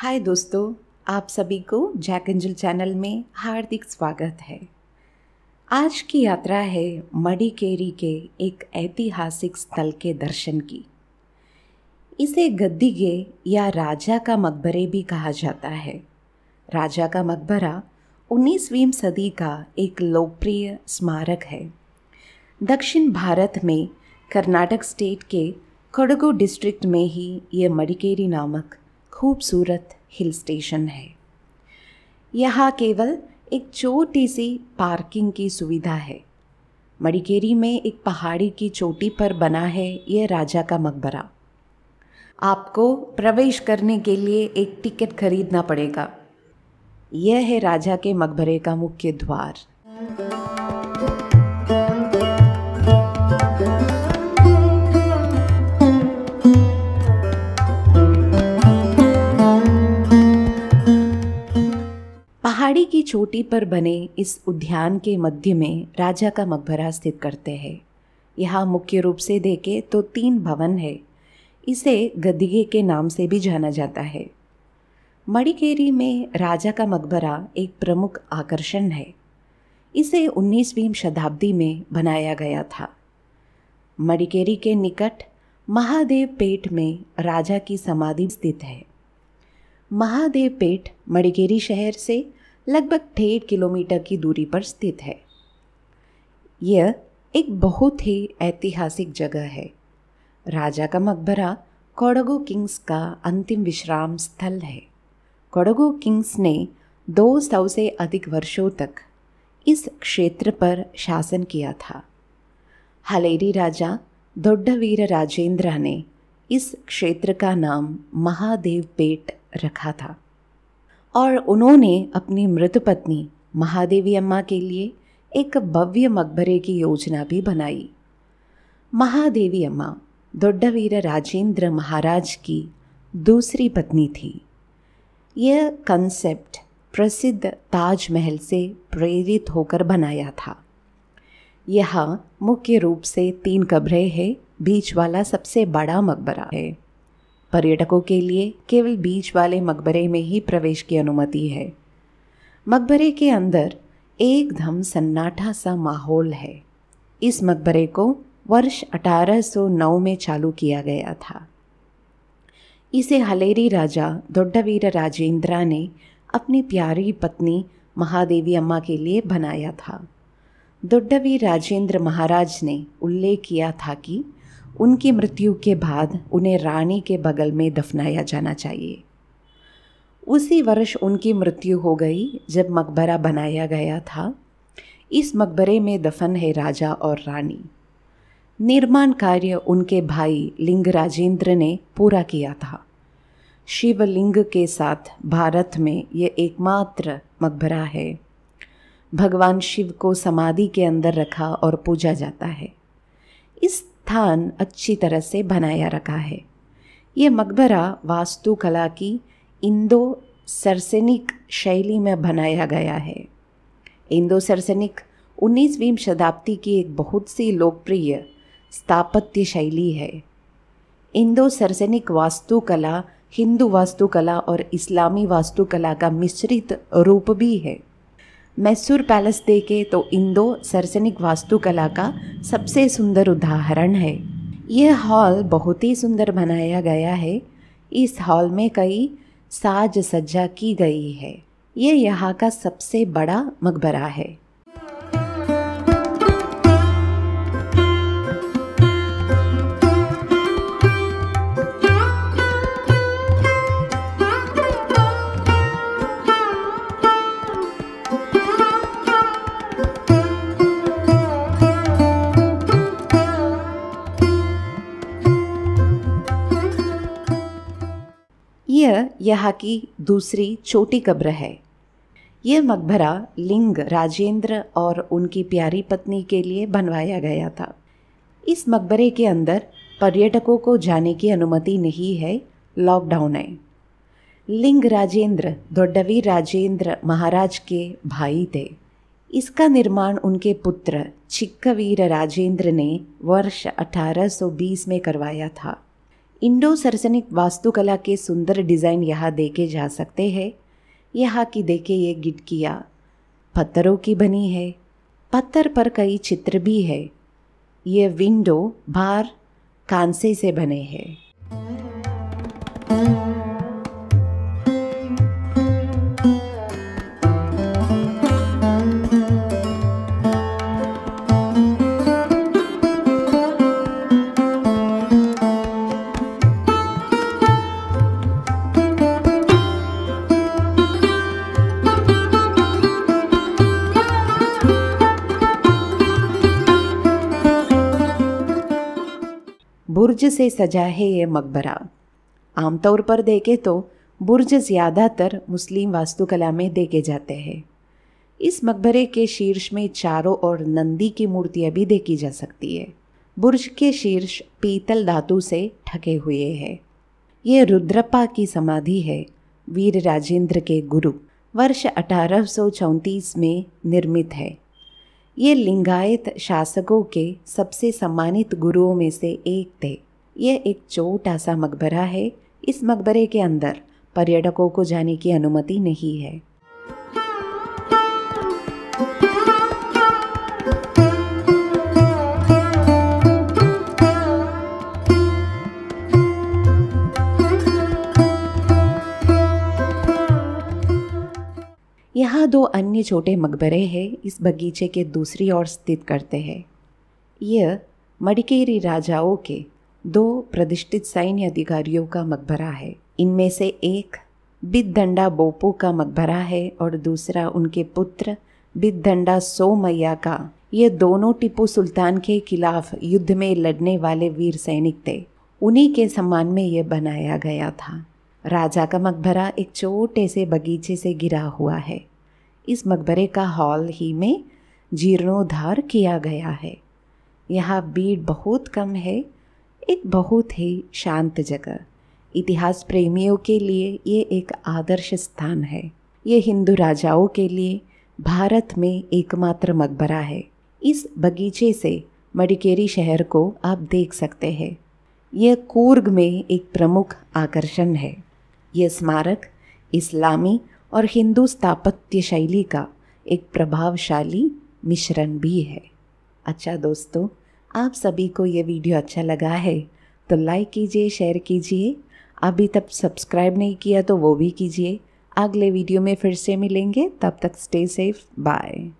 हाय दोस्तों आप सभी को जैक एंजल चैनल में हार्दिक स्वागत है आज की यात्रा है मडिकेरी के एक ऐतिहासिक स्थल के दर्शन की इसे गद्दीगे या राजा का मकबरे भी कहा जाता है राजा का मकबरा 19वीं सदी का एक लोकप्रिय स्मारक है दक्षिण भारत में कर्नाटक स्टेट के खड़गो डिस्ट्रिक्ट में ही ये मडिकेरी नामक खूबसूरत हिल स्टेशन है यहाँ केवल एक छोटी सी पार्किंग की सुविधा है मडिकेरी में एक पहाड़ी की चोटी पर बना है यह राजा का मकबरा आपको प्रवेश करने के लिए एक टिकट खरीदना पड़ेगा यह है राजा के मकबरे का मुख्य द्वार की चोटी पर बने इस उद्यान के मध्य में राजा का मकबरा स्थित करते हैं यहाँ मुख्य रूप से देखे तो तीन भवन है इसे गदिगे के नाम से भी जाना जाता है मड़िकेरी में राजा का मकबरा एक प्रमुख आकर्षण है इसे 19वीं शताब्दी में बनाया गया था मड़िकेरी के निकट महादेव पेट में राजा की समाधि स्थित है महादेव पेट मड़िकेरी शहर से लगभग डेढ़ किलोमीटर की दूरी पर स्थित है यह एक बहुत ही ऐतिहासिक जगह है राजा का मकबरा कोडगो किंग्स का अंतिम विश्राम स्थल है कोडगो किंग्स ने दो सौ से अधिक वर्षों तक इस क्षेत्र पर शासन किया था हलेरी राजा दोड्डवीर राजेंद्र ने इस क्षेत्र का नाम महादेव पेट रखा था और उन्होंने अपनी मृत पत्नी महादेवी अम्मा के लिए एक भव्य मकबरे की योजना भी बनाई महादेवी अम्मा दुड्डवीर राजेंद्र महाराज की दूसरी पत्नी थी यह कंसेप्ट प्रसिद्ध ताजमहल से प्रेरित होकर बनाया था यह मुख्य रूप से तीन कब्रें हैं बीच वाला सबसे बड़ा मकबरा है पर्यटकों के लिए केवल बीच वाले मकबरे में ही प्रवेश की अनुमति है मकबरे के अंदर एकदम सन्नाटा सा माहौल है इस मकबरे को वर्ष 1809 में चालू किया गया था इसे हलेरी राजा दुड्डवीर राजेंद्रा ने अपनी प्यारी पत्नी महादेवी अम्मा के लिए बनाया था दुड्डवीर राजेंद्र महाराज ने उल्लेख किया था कि उनकी मृत्यु के बाद उन्हें रानी के बगल में दफनाया जाना चाहिए उसी वर्ष उनकी मृत्यु हो गई जब मकबरा बनाया गया था इस मकबरे में दफन है राजा और रानी निर्माण कार्य उनके भाई लिंग राजेंद्र ने पूरा किया था शिवलिंग के साथ भारत में ये एकमात्र मकबरा है भगवान शिव को समाधि के अंदर रखा और पूजा जाता है इस स्थान अच्छी तरह से बनाया रखा है ये मकबरा वास्तुकला की इंदो सरसनिक शैली में बनाया गया है इंदो सरसनिक 19वीं शताब्दी की एक बहुत सी लोकप्रिय स्थापत्य शैली है इंदो सरसनिक वास्तुकला हिंदू वास्तुकला और इस्लामी वास्तुकला का मिश्रित रूप भी है मैसूर पैलेस देखे तो इंदो सरसनिक वास्तुकला का सबसे सुंदर उदाहरण है यह हॉल बहुत ही सुंदर बनाया गया है इस हॉल में कई साज सज्जा की गई है ये यहाँ का सबसे बड़ा मकबरा है यहाँ की दूसरी छोटी कब्र है ये मकबरा लिंग राजेंद्र और उनकी प्यारी पत्नी के लिए बनवाया गया था इस मकबरे के अंदर पर्यटकों को जाने की अनुमति नहीं है लॉकडाउन है लिंग राजेंद्र दोड्डवी राजेंद्र महाराज के भाई थे इसका निर्माण उनके पुत्र छिक्कवीर राजेंद्र ने वर्ष 1820 में करवाया था इंडो सरसनिक वास्तुकला के सुंदर डिज़ाइन यहाँ देखे जा सकते हैं यहाँ की देखे ये गिटकिया पत्थरों की बनी है पत्थर पर कई चित्र भी है ये विंडो बाहर कांसे से बने हैं बुर्ज से सजा है ये मकबरा आमतौर पर देखें तो बुर्ज ज़्यादातर मुस्लिम वास्तुकला में देखे जाते हैं इस मकबरे के शीर्ष में चारों ओर नंदी की मूर्तियाँ भी देखी जा सकती है बुर्ज के शीर्ष पीतल धातु से ढके हुए है ये रुद्रप्पा की समाधि है वीर राजेंद्र के गुरु वर्ष अठारह में निर्मित है ये लिंगायत शासकों के सबसे सम्मानित गुरुओं में से एक थे यह एक छोटा सा मकबरा है इस मकबरे के अंदर पर्यटकों को जाने की अनुमति नहीं है यहाँ दो अन्य छोटे मकबरे हैं इस बगीचे के दूसरी ओर स्थित करते हैं यह मडिकेरी राजाओं के दो प्रतिष्ठित सैन्य अधिकारियों का मकबरा है इनमें से एक बिदंडा बोपू का मकबरा है और दूसरा उनके पुत्र बिदंडा सोमैया का ये दोनों टिपू सुल्तान के खिलाफ युद्ध में लड़ने वाले वीर सैनिक थे उन्हीं के सम्मान में यह बनाया गया था राजा का मकबरा एक छोटे से बगीचे से घिरा हुआ है इस मकबरे का हॉल ही में जीर्णोद्धार किया गया है यहाँ भीड़ बहुत कम है एक बहुत ही शांत जगह इतिहास प्रेमियों के लिए ये एक आदर्श स्थान है ये हिंदू राजाओं के लिए भारत में एकमात्र मकबरा है इस बगीचे से मडिकेरी शहर को आप देख सकते हैं यह कूर्ग में एक प्रमुख आकर्षण है यह स्मारक इस्लामी और हिंदू स्थापत्य शैली का एक प्रभावशाली मिश्रण भी है अच्छा दोस्तों आप सभी को ये वीडियो अच्छा लगा है तो लाइक कीजिए शेयर कीजिए अभी तक सब्सक्राइब नहीं किया तो वो भी कीजिए अगले वीडियो में फिर से मिलेंगे तब तक स्टे सेफ बाय